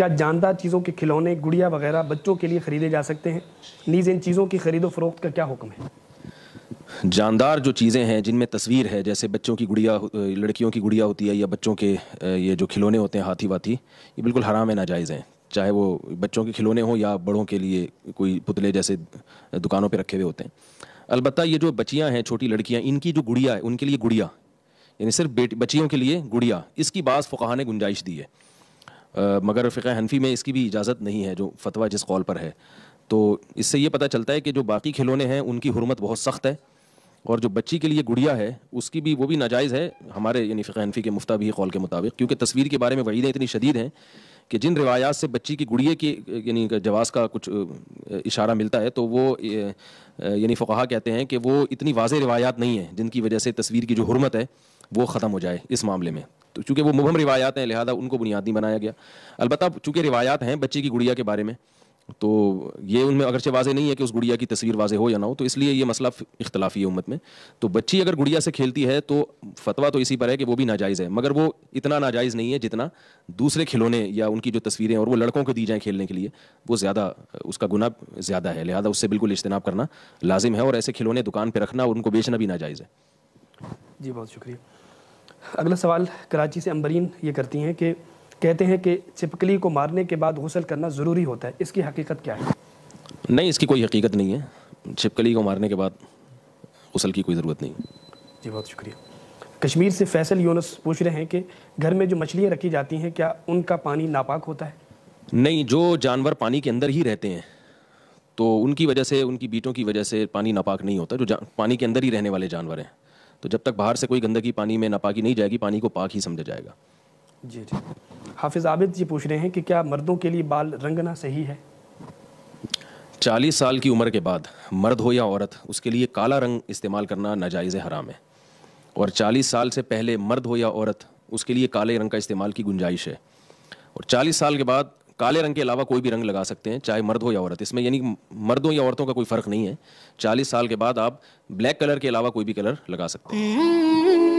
क्या जानदार चीज़ों के खिलौने गुड़िया वगैरह बच्चों के लिए खरीदे जा सकते हैं नीज इन चीज़ों की खरीदो फरोख्त का क्या हुक्म है जानदार जो चीज़ें हैं जिनमें तस्वीर है जैसे बच्चों की गुड़िया लड़कियों की गुड़िया होती है या बच्चों के ये जो खिलौने होते हैं हाथी वाथी ये बिल्कुल हराम है नाजायज़ हैं चाहे वो बच्चों के खिलौने हों या बड़ों के लिए कोई पुतले जैसे दुकानों पर रखे हुए होते हैं अलबत्त ये जो बच्चियाँ हैं छोटी लड़कियाँ इनकी जो गुड़िया है उनके लिए गुड़िया यानी सिर्फ बेटी बच्चियों के लिए गुड़िया इसकी बास फ़ुकाहा ने गुंजाइश दी है मगर फ़िका हनफी में इसकी भी इजाज़त नहीं है जो फतवा जिस कॉल पर है तो इससे ये पता चलता है कि जो बाकी खिलौने हैं उनकी हरमत बहुत सख्त है और जो बच्ची के लिए गुड़िया है उसकी भी वो भी नाजायज़ है हमारे यानी फ़िका हनफी के मुफ्ता भी कॉल के मुताबिक क्योंकि तस्वीर के बारे में वहीदें इतनी शदीद हैं कि जिन रिवायात से बच्ची की गुड़िया की यानी जवाज़ का कुछ इशारा मिलता है तो वो यानी फ़ुहा कहते हैं कि वो इतनी वाज रिवायात नहीं है जिनकी वजह से तस्वीर की जो हरमत है वो ख़त्म हो जाए इस मामले में तो चूँकि वो मुबम रिवायात हैं लिहाजा उनको बुनियादी बनाया गया अलबत्त चूँकि रिवायात हैं बच्चे की गुड़िया के बारे में तो ये उनमें अगरचे वाजे नहीं है कि उस गुड़िया की तस्वीर वाजे हो या ना हो तो इसलिए ये मसला इख्तलाफी है उम्मत में तो बच्ची अगर गुड़िया से खेलती है तो फतवा तो इसी पर है कि वो भी नाजायज़ है मगर वो इतना नाजायज़ नहीं है जितना दूसरे खिलौने या उनकी जो तस्वीरें और वो लड़कों को दी जाएँ खेलने के लिए वो ज़्यादा उसका गुना ज़्यादा है लिहाजा उससे बिल्कुल इज्तनाब करना लाजिम है और ऐसे खिलौने दुकान पर रखना और उनको बेचना भी नाजायज़ है जी बहुत शुक्रिया अगला सवाल कराची से अम्बरीन ये करती हैं कि कहते हैं कि चिपकली को मारने के बाद गसल करना ज़रूरी होता है इसकी हकीकत क्या है नहीं इसकी कोई हकीकत नहीं है छिपकली को मारने के बाद गसल की कोई ज़रूरत नहीं जी बहुत शुक्रिया कश्मीर से फैसल यूनस पूछ रहे हैं कि घर में जो मछलियाँ रखी जाती हैं क्या उनका पानी नापाक होता है नहीं जो जानवर पानी के अंदर ही रहते हैं तो उनकी वजह से उनकी बीटों की वजह से पानी नापाक नहीं होता जो पानी के अंदर ही रहने वाले जानवर हैं तो जब तक बाहर से कोई गंदगी पानी में नापाकी नहीं जाएगी पानी को पाक ही समझा जाएगा जी जी हाफिज़ आबिद जी पूछ रहे हैं कि क्या मर्दों के लिए बाल रंगना सही है चालीस साल की उम्र के बाद मर्द हो या औरत उसके लिए काला रंग इस्तेमाल करना नाजायज़ हराम है और चालीस साल से पहले मर्द हो या औरत उसके लिए काले रंग का इस्तेमाल की गुंजाइश है और चालीस साल के बाद काले रंग के अलावा कोई भी रंग लगा सकते हैं चाहे मर्द हो या औरत इसमें यानी मर्दों या औरतों का कोई फ़र्क नहीं है चालीस साल के बाद आप ब्लैक कलर के अलावा कोई भी कलर लगा सकते हैं हम्म।